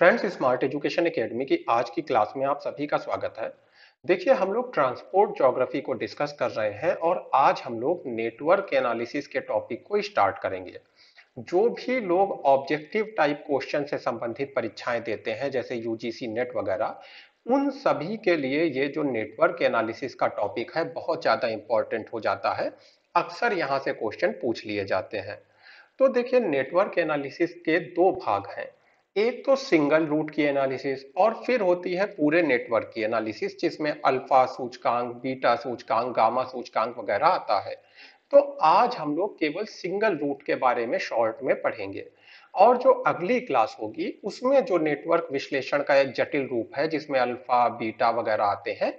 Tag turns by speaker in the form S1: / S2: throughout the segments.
S1: friends smart education academy की आज की क्लास में आप सभी का स्वागत है देखिए हम लोग ट्रांसपोर्ट जोग्राफी को डिस्कस कर रहे हैं और आज हम लोग नेटवर्क एनालिसिस के टॉपिक को स्टार्ट करेंगे जो भी लोग ऑब्जेक्टिव टाइप क्वेश्चन से संबंधित परीक्षाएं देते हैं जैसे यूजीसी नेट वगैरह उन सभी के लिए ये जो नेटवर्क एनालिसिस का टॉपिक है बहुत ज़्यादा इंपॉर्टेंट हो जाता है अक्सर यहाँ से क्वेश्चन पूछ लिए जाते हैं तो देखिए नेटवर्क एनालिसिस के दो भाग हैं एक तो सिंगल रूट की एनालिसिस और फिर होती है पूरे नेटवर्क की एनालिसिस जिसमें अल्फा सूचकांक बीटा सूचकांक गामा सूचकांक वगैरह आता है तो आज हम लोग केवल सिंगल रूट के बारे में शॉर्ट में पढ़ेंगे और जो अगली क्लास होगी उसमें जो नेटवर्क विश्लेषण का एक जटिल रूप है जिसमें अल्फा बीटा वगैरह आते हैं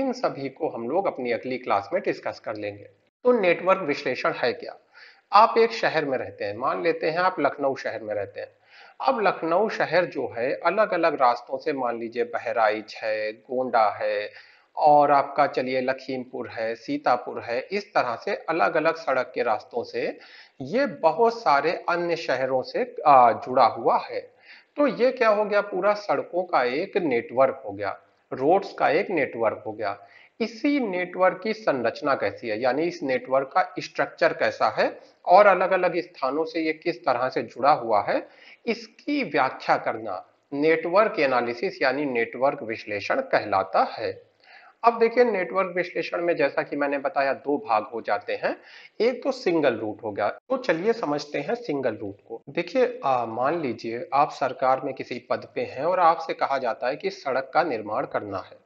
S1: इन सभी को हम लोग अपनी अगली क्लास में डिस्कस कर लेंगे तो नेटवर्क विश्लेषण है क्या आप एक शहर में रहते हैं मान लेते हैं आप लखनऊ शहर में रहते हैं अब लखनऊ शहर जो है अलग अलग रास्तों से मान लीजिए बहराइच है गोंडा है और आपका चलिए लखीमपुर है सीतापुर है इस तरह से अलग अलग सड़क के रास्तों से ये बहुत सारे अन्य शहरों से जुड़ा हुआ है तो ये क्या हो गया पूरा सड़कों का एक नेटवर्क हो गया रोड्स का एक नेटवर्क हो गया इसी नेटवर्क की संरचना कैसी है यानी इस नेटवर्क का स्ट्रक्चर कैसा है और अलग अलग स्थानों से ये किस तरह से जुड़ा हुआ है इसकी व्याख्या करना नेटवर्क एनालिसिस यानी नेटवर्क विश्लेषण कहलाता है अब देखिए नेटवर्क विश्लेषण में जैसा कि मैंने बताया दो भाग हो जाते हैं एक तो सिंगल रूट हो गया तो चलिए समझते हैं सिंगल रूट को देखिए मान लीजिए आप सरकार में किसी पद पे हैं और आपसे कहा जाता है कि सड़क का निर्माण करना है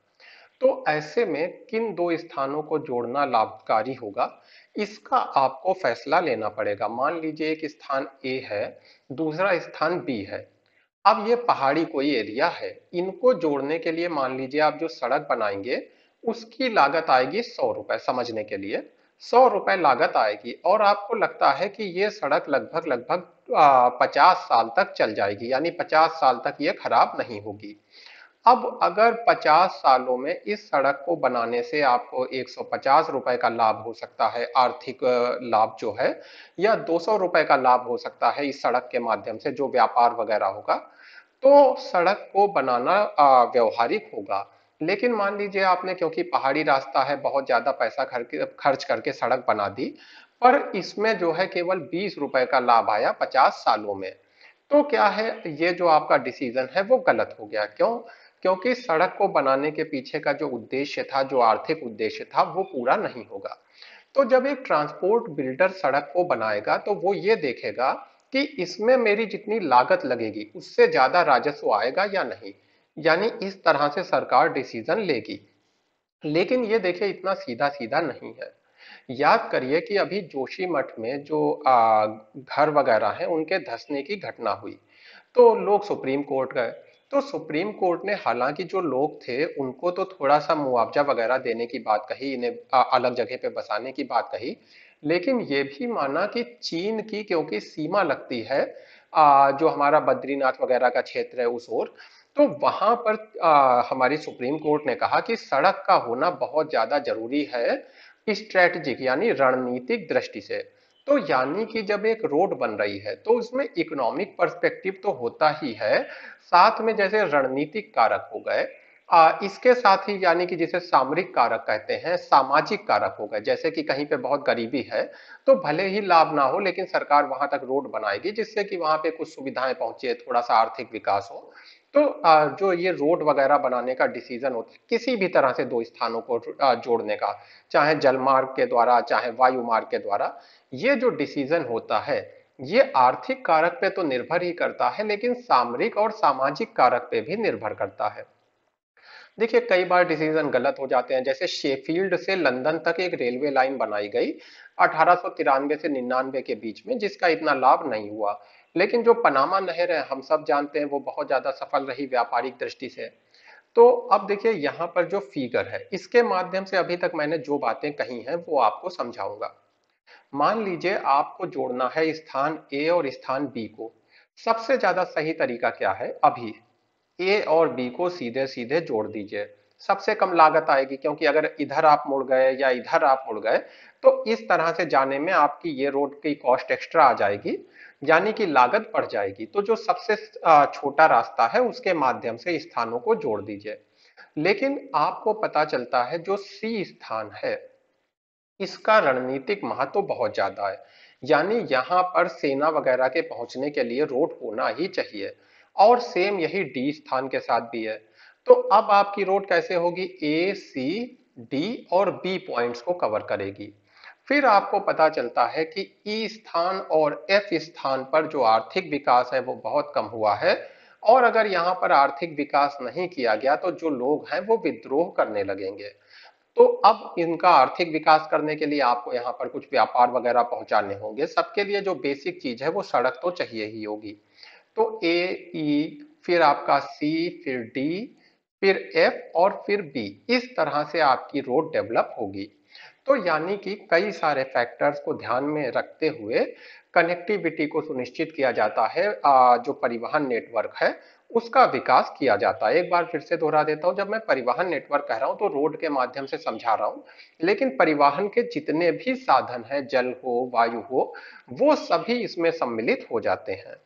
S1: तो ऐसे में किन दो स्थानों को जोड़ना लाभकारी होगा इसका आपको फैसला लेना पड़ेगा मान लीजिए एक स्थान ए है दूसरा स्थान बी है अब ये पहाड़ी कोई एरिया है इनको जोड़ने के लिए मान लीजिए आप जो सड़क बनाएंगे उसकी लागत आएगी सौ रुपए समझने के लिए सौ रुपए लागत आएगी और आपको लगता है कि ये सड़क लगभग लगभग पचास साल तक चल जाएगी यानी पचास साल तक ये खराब नहीं होगी अब अगर 50 सालों में इस सड़क को बनाने से आपको 150 रुपए का लाभ हो सकता है आर्थिक लाभ जो है या 200 रुपए का लाभ हो सकता है इस सड़क के माध्यम से जो व्यापार वगैरह होगा तो सड़क को बनाना व्यवहारिक होगा लेकिन मान लीजिए आपने क्योंकि पहाड़ी रास्ता है बहुत ज्यादा पैसा खर्च करके सड़क बना दी पर इसमें जो है केवल बीस रुपए का लाभ आया पचास सालों में तो क्या है ये जो आपका डिसीजन है वो गलत हो गया क्यों क्योंकि सड़क को बनाने के पीछे का जो उद्देश्य था जो आर्थिक उद्देश्य था वो पूरा नहीं होगा तो जब एक ट्रांसपोर्ट बिल्डर सड़क को बनाएगा तो वो ये देखेगा कि इसमें मेरी जितनी लागत लगेगी उससे ज्यादा राजस्व आएगा या नहीं यानी इस तरह से सरकार डिसीजन लेगी लेकिन ये देखिए इतना सीधा सीधा नहीं है याद करिए कि अभी जोशी मठ में जो घर वगैरह है उनके धसने की घटना हुई तो लोग सुप्रीम कोर्ट गए तो सुप्रीम कोर्ट ने हालांकि जो लोग थे उनको तो थोड़ा सा मुआवजा वगैरह देने की बात कही इन्हें अलग जगह पे बसाने की बात कही लेकिन ये भी माना कि चीन की क्योंकि सीमा लगती है आ, जो हमारा बद्रीनाथ वगैरह का क्षेत्र है उस ओर तो वहां पर आ, हमारी सुप्रीम कोर्ट ने कहा कि सड़क का होना बहुत ज्यादा जरूरी है स्ट्रेटजिक यानी रणनीतिक दृष्टि से तो यानी कि जब एक रोड बन रही है तो उसमें इकोनॉमिक पर्सपेक्टिव तो होता ही है साथ में जैसे रणनीतिक कारक हो गए आ, इसके साथ ही यानी कि जिसे सामरिक कारक कहते हैं सामाजिक कारक हो गए जैसे कि कहीं पे बहुत गरीबी है तो भले ही लाभ ना हो लेकिन सरकार वहां तक रोड बनाएगी जिससे कि वहां पे कुछ सुविधाएं पहुंचे थोड़ा सा आर्थिक विकास हो तो आ, जो ये रोड वगैरह बनाने का डिसीजन होता है किसी भी तरह से दो स्थानों को जोड़ने का चाहे जलमार्ग के द्वारा चाहे वायु मार्ग के द्वारा ये जो डिसीजन होता है ये आर्थिक कारक पे तो निर्भर ही करता है लेकिन सामरिक और सामाजिक कारक पे भी निर्भर करता है देखिए कई बार डिसीजन गलत हो जाते हैं जैसे शेफील्ड से लंदन तक एक रेलवे लाइन बनाई गई अठारह से निन्यानवे के बीच में जिसका इतना लाभ नहीं हुआ लेकिन जो पनामा नहर है हम सब जानते हैं वो बहुत ज़्यादा सफल रही व्यापारिक दृष्टि से तो अब देखिए यहाँ पर जो फिगर है इसके माध्यम से अभी तक मैंने जो बातें कही हैं वो आपको समझाऊंगा मान लीजिए आपको जोड़ना है स्थान ए और स्थान बी को सबसे ज्यादा सही तरीका क्या है अभी ए और बी को सीधे सीधे जोड़ दीजिए सबसे कम लागत आएगी क्योंकि अगर इधर आप मुड़ गए या इधर आप मुड़ गए तो इस तरह से जाने में आपकी ये रोड की कॉस्ट एक्स्ट्रा आ जाएगी यानी कि लागत बढ़ जाएगी तो जो सबसे छोटा रास्ता है उसके माध्यम से स्थानों को जोड़ दीजिए लेकिन आपको पता चलता है जो सी स्थान है इसका रणनीतिक महत्व तो बहुत ज्यादा है यानी यहाँ पर सेना वगैरह के पहुंचने के लिए रोड होना ही चाहिए और सेम यही डी स्थान के साथ भी है तो अब आपकी रोड कैसे होगी ए सी डी और बी पॉइंट्स को कवर करेगी फिर आपको पता चलता है कि ई e स्थान और एफ स्थान पर जो आर्थिक विकास है वो बहुत कम हुआ है और अगर यहाँ पर आर्थिक विकास नहीं किया गया तो जो लोग हैं वो विद्रोह करने लगेंगे तो अब इनका आर्थिक विकास करने के लिए आपको यहाँ पर कुछ व्यापार वगैरह पहुंचाने होंगे सबके लिए जो बेसिक चीज है वो सड़क तो चाहिए ही होगी तो ए ई e, फिर आपका सी फिर डी फिर एफ और फिर बी इस तरह से आपकी रोड डेवलप होगी तो यानी कि कई सारे फैक्टर्स को ध्यान में रखते हुए कनेक्टिविटी को सुनिश्चित किया जाता है जो परिवहन नेटवर्क है उसका विकास किया जाता है एक बार फिर से दोहरा देता हूँ जब मैं परिवहन नेटवर्क कह रहा हूँ तो रोड के माध्यम से समझा रहा हूँ लेकिन परिवहन के जितने भी साधन हैं जल हो वायु हो वो सभी इसमें सम्मिलित हो जाते हैं